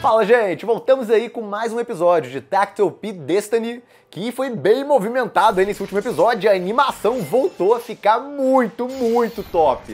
Fala, gente! Voltamos aí com mais um episódio de Tactile P Destiny, que foi bem movimentado aí nesse último episódio. A animação voltou a ficar muito, muito top.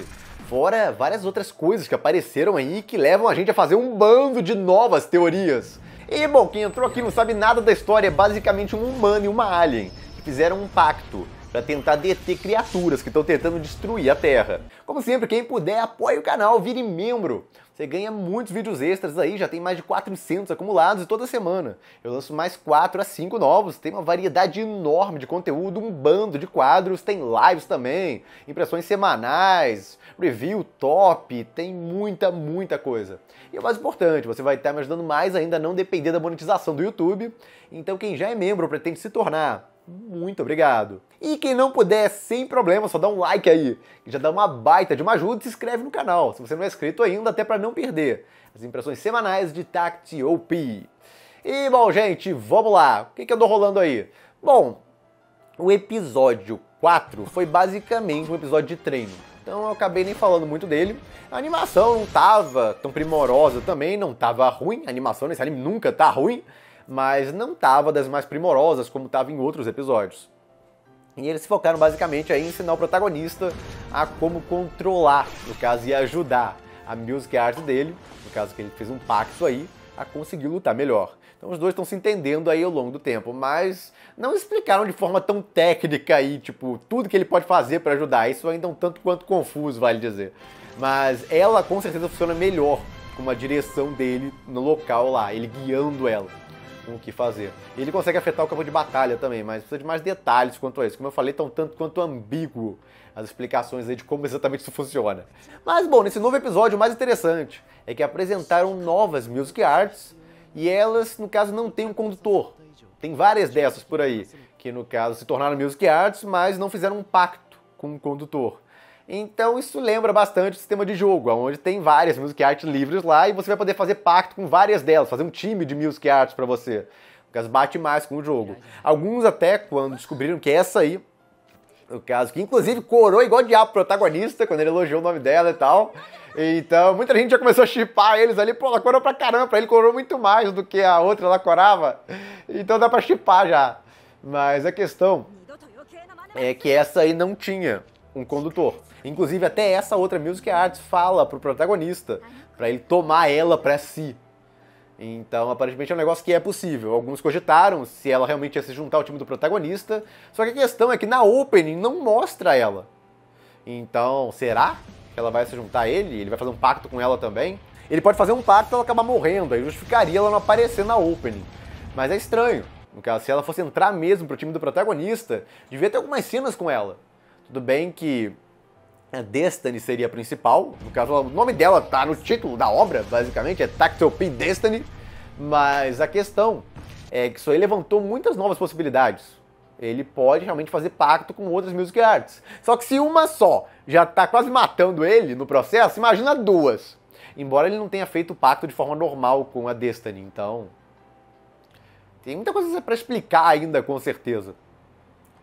Fora várias outras coisas que apareceram aí que levam a gente a fazer um bando de novas teorias. E, bom, quem entrou aqui não sabe nada da história é basicamente um humano e uma alien, que fizeram um pacto para tentar deter criaturas que estão tentando destruir a Terra. Como sempre, quem puder, apoie o canal, vire membro. Você ganha muitos vídeos extras aí, já tem mais de 400 acumulados e toda semana. Eu lanço mais 4 a 5 novos, tem uma variedade enorme de conteúdo, um bando de quadros, tem lives também, impressões semanais, review top, tem muita, muita coisa. E o mais importante, você vai estar me ajudando mais ainda a não depender da monetização do YouTube. Então quem já é membro pretende se tornar muito obrigado. E quem não puder, sem problema, só dá um like aí, que já dá uma baita de uma ajuda e se inscreve no canal, se você não é inscrito ainda, até para não perder as impressões semanais de Tacti OP. E bom, gente, vamos lá. O que, que eu tô rolando aí? Bom, o episódio 4 foi basicamente um episódio de treino. Então eu acabei nem falando muito dele. A animação não tava tão primorosa também, não tava ruim. A animação nesse anime nunca tá ruim mas não estava das mais primorosas como estava em outros episódios. E eles se focaram basicamente em ensinar o protagonista a como controlar, no caso, e ajudar a music art dele, no caso que ele fez um pacto aí, a conseguir lutar melhor. Então os dois estão se entendendo aí ao longo do tempo, mas não explicaram de forma tão técnica aí, tipo, tudo que ele pode fazer para ajudar. Isso é ainda é um tanto quanto confuso, vale dizer. Mas ela com certeza funciona melhor com a direção dele no local lá, ele guiando ela o que fazer. Ele consegue afetar o campo de batalha também, mas precisa de mais detalhes quanto a isso. Como eu falei, tão tá tanto quanto ambíguo as explicações aí de como exatamente isso funciona. Mas bom, nesse novo episódio o mais interessante é que apresentaram novas music arts e elas, no caso, não têm um condutor. Tem várias dessas por aí que no caso se tornaram music arts, mas não fizeram um pacto com o condutor. Então isso lembra bastante o sistema de jogo, onde tem várias music arts livres lá e você vai poder fazer pacto com várias delas, fazer um time de music arts para você. Porque as bate mais com o jogo. Alguns até quando descobriram que essa aí no caso, que inclusive corou igual o diabo protagonista quando ele elogiou o nome dela e tal. Então, muita gente já começou a chipar eles ali, pô, ela corou pra caramba, pra ele corou muito mais do que a outra lá corava. Então dá pra chipar já. Mas a questão é que essa aí não tinha um condutor. Inclusive, até essa outra Music Arts fala pro protagonista, para ele tomar ela para si. Então, aparentemente é um negócio que é possível. Alguns cogitaram se ela realmente ia se juntar ao time do protagonista, só que a questão é que na opening não mostra ela. Então, será que ela vai se juntar a ele? Ele vai fazer um pacto com ela também? Ele pode fazer um pacto e ela acabar morrendo, aí justificaria ela não aparecer na opening. Mas é estranho. No caso, se ela fosse entrar mesmo pro time do protagonista, devia ter algumas cenas com ela. Tudo bem que a Destiny seria a principal, no caso o nome dela tá no título da obra, basicamente, é Tactile P Destiny, mas a questão é que isso aí levantou muitas novas possibilidades. Ele pode realmente fazer pacto com outras music arts. Só que se uma só já tá quase matando ele no processo, imagina duas. Embora ele não tenha feito o pacto de forma normal com a Destiny, então. Tem muita coisa para explicar ainda, com certeza.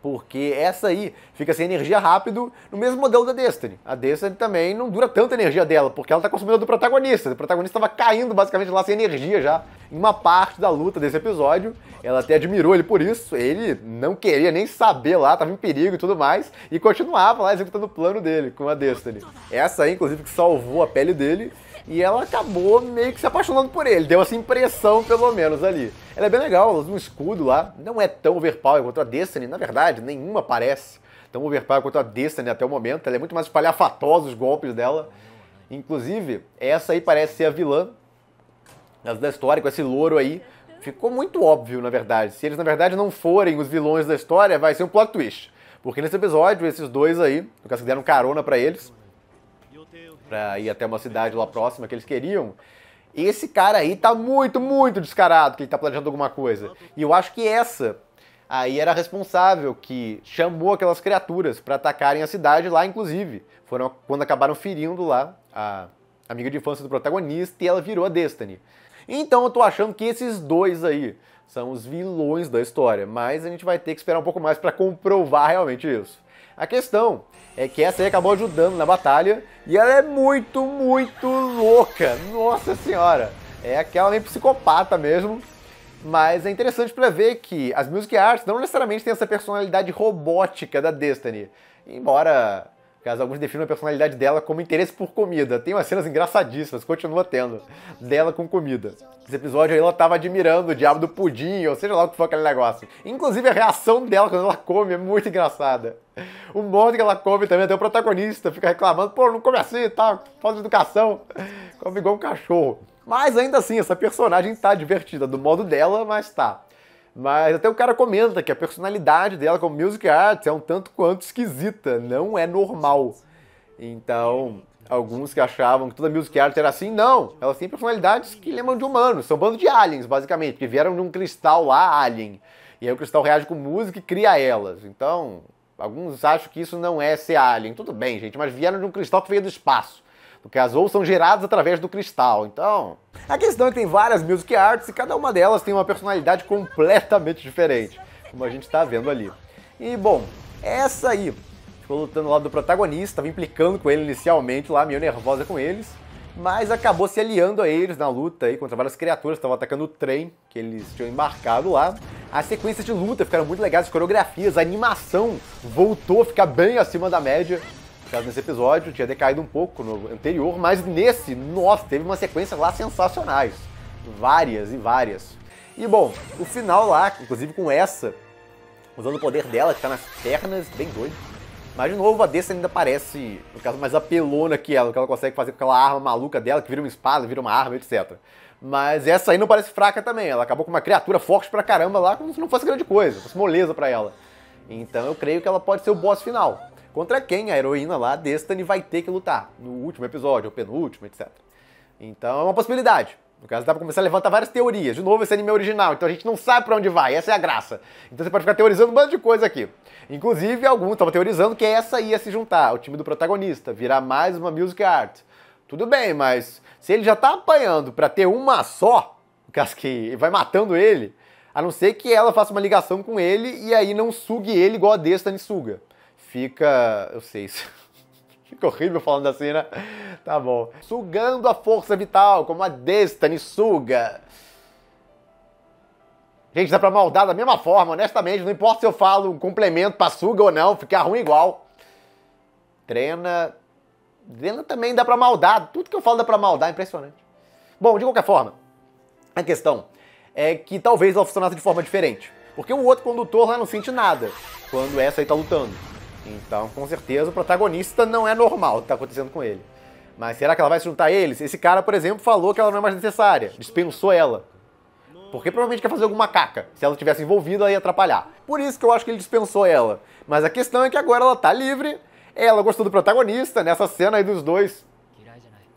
Porque essa aí fica sem energia rápido no mesmo modelo da Destiny. A Destiny também não dura tanta energia dela, porque ela está consumindo do protagonista. O protagonista estava caindo basicamente lá sem energia já. Em uma parte da luta desse episódio, ela até admirou ele por isso. Ele não queria nem saber lá, estava em perigo e tudo mais, e continuava lá executando o plano dele com a Destiny. Essa aí, inclusive, que salvou a pele dele e ela acabou meio que se apaixonando por ele. Deu essa impressão, pelo menos, ali. Ela é bem legal, ela usa um escudo lá, não é tão overpower quanto a Destiny, na verdade, nenhuma parece tão overpower quanto a Destiny até o momento, ela é muito mais espalhafatosa os golpes dela. Inclusive, essa aí parece ser a vilã da história, com esse louro aí. Ficou muito óbvio, na verdade. Se eles, na verdade, não forem os vilões da história, vai ser um plot twist. Porque nesse episódio, esses dois aí, no caso que deram carona para eles, pra ir até uma cidade lá próxima que eles queriam, esse cara aí tá muito, muito descarado que ele tá planejando alguma coisa. E eu acho que essa aí era responsável que chamou aquelas criaturas para atacarem a cidade lá, inclusive. Foram quando acabaram ferindo lá a amiga de infância do protagonista e ela virou a Destiny. Então eu tô achando que esses dois aí são os vilões da história, mas a gente vai ter que esperar um pouco mais para comprovar realmente isso. A questão é que essa aí acabou ajudando na batalha e ela é muito, muito louca. Nossa senhora! É aquela nem psicopata mesmo. Mas é interessante para ver que as music arts não necessariamente têm essa personalidade robótica da Destiny. Embora Caso alguns definam a personalidade dela como interesse por comida. Tem umas cenas engraçadíssimas, continua tendo, dela com comida. Esse episódio aí ela tava admirando o diabo do pudim, ou seja lá o que for aquele negócio. Inclusive a reação dela quando ela come é muito engraçada. O modo que ela come também, até o protagonista fica reclamando, pô, não come assim tá, tal, falta de educação. Come igual um cachorro. Mas ainda assim, essa personagem tá divertida do modo dela, mas tá. Mas até o cara comenta que a personalidade dela como music arts é um tanto quanto esquisita, não é normal. Então, alguns que achavam que toda music art era assim, não. Elas têm personalidades que lembram de humanos, são bando de aliens, basicamente, que vieram de um cristal lá alien. E aí o cristal reage com música e cria elas. Então, alguns acham que isso não é ser alien. Tudo bem, gente, mas vieram de um cristal que veio do espaço porque as ou são geradas através do cristal. Então, a questão é que tem várias music arts e cada uma delas tem uma personalidade completamente diferente, como a gente está vendo ali. E bom, essa aí ficou lutando ao lado do protagonista, estava implicando com ele inicialmente lá, meio nervosa com eles, mas acabou se aliando a eles na luta aí contra várias criaturas que estavam atacando o trem que eles tinham embarcado lá. As sequências de luta ficaram muito legais, as coreografias, a animação voltou a ficar bem acima da média caso nesse episódio, tinha decaído um pouco no anterior, mas nesse, nossa, teve uma sequência lá sensacionais. Várias e várias. E bom, o final lá, inclusive com essa, usando o poder dela, que tá nas pernas, bem doido. Mas de novo, a Dessa ainda parece, no caso, mais apelona que ela, que ela consegue fazer com aquela arma maluca dela, que vira uma espada, vira uma arma, etc. Mas essa aí não parece fraca também, ela acabou com uma criatura forte pra caramba lá, como se não fosse grande coisa, fosse moleza pra ela. Então eu creio que ela pode ser o boss final contra quem a heroína lá, Destiny, vai ter que lutar no último episódio, ou penúltimo, etc. Então é uma possibilidade. No caso, dá pra começar a levantar várias teorias. De novo, esse anime é original, então a gente não sabe para onde vai, essa é a graça. Então você pode ficar teorizando um monte de coisa aqui. Inclusive, alguns estavam teorizando que essa ia se juntar, o time do protagonista, virar mais uma music art. Tudo bem, mas se ele já tá apanhando para ter uma só, no caso que vai matando ele, a não ser que ela faça uma ligação com ele e aí não sugue ele igual a Destiny suga fica. Eu sei isso. Fica horrível falando assim, né? Tá bom. Sugando a força vital, como a Destiny suga. Gente, dá pra maldar da mesma forma, honestamente. Não importa se eu falo um complemento pra suga ou não, fica ruim igual. Drena. Drena também dá pra maldar. Tudo que eu falo dá pra maldar, é impressionante. Bom, de qualquer forma, a questão é que talvez ela funcionasse de forma diferente. Porque o outro condutor lá não sente nada quando essa aí tá lutando. Então, com certeza, o protagonista não é normal o que está acontecendo com ele. Mas será que ela vai se juntar a eles? Esse cara, por exemplo, falou que ela não é mais necessária, dispensou ela. Porque provavelmente quer fazer alguma caca. Se ela estivesse envolvida, ela ia atrapalhar. Por isso que eu acho que ele dispensou ela. Mas a questão é que agora ela está livre, ela gostou do protagonista, nessa cena aí dos dois,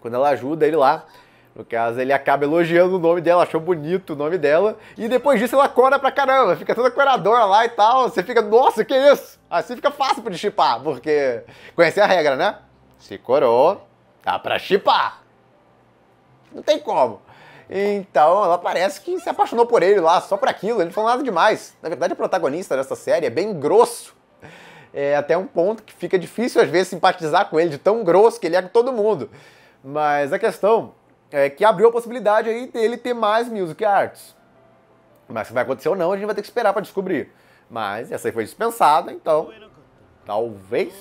quando ela ajuda ele lá. No caso, ele acaba elogiando o nome dela, achou bonito o nome dela, e depois disso ela cora pra caramba, fica toda coradora lá e tal. Você fica, nossa, que isso? Assim fica fácil pra chipar, porque conhecer a regra, né? Se corou, dá pra chipar. Não tem como. Então, ela parece que se apaixonou por ele lá, só por aquilo. Ele não falou nada demais. Na verdade, o protagonista dessa série é bem grosso. É até um ponto que fica difícil, às vezes, simpatizar com ele, de tão grosso que ele é com todo mundo. Mas a questão é, que abriu a possibilidade aí dele ter mais music arts. Mas se vai acontecer ou não, a gente vai ter que esperar para descobrir. Mas essa aí foi dispensada, então talvez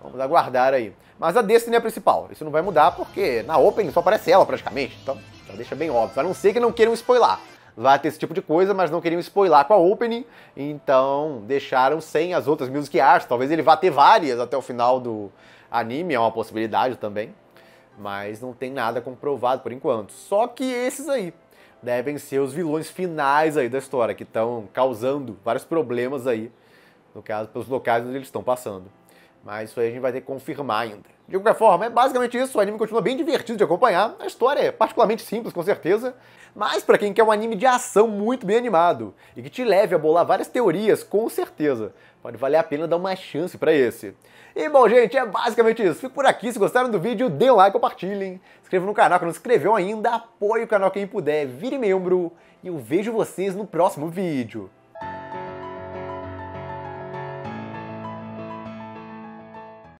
vamos aguardar aí. Mas a Destiny é a principal. Isso não vai mudar porque na Open só aparece ela praticamente. Então já deixa bem óbvio. A não ser que não queiram spoiler. Vai ter esse tipo de coisa, mas não queriam spoiler com a Open. Então deixaram sem as outras music arts. Talvez ele vá ter várias até o final do anime. É uma possibilidade também mas não tem nada comprovado por enquanto. Só que esses aí devem ser os vilões finais aí da história, que estão causando vários problemas aí, no caso, pelos locais onde eles estão passando. Mas isso aí a gente vai ter que confirmar ainda. De qualquer forma, é basicamente isso. O anime continua bem divertido de acompanhar. A história é particularmente simples, com certeza. Mas para quem quer um anime de ação muito bem animado e que te leve a bolar várias teorias, com certeza, pode valer a pena dar uma chance para esse. E bom, gente, é basicamente isso. Fico por aqui. Se gostaram do vídeo, dê um like, compartilhem. Se inscreva no canal que não se inscreveu ainda. Apoie o canal quem puder. Vire membro. E eu vejo vocês no próximo vídeo.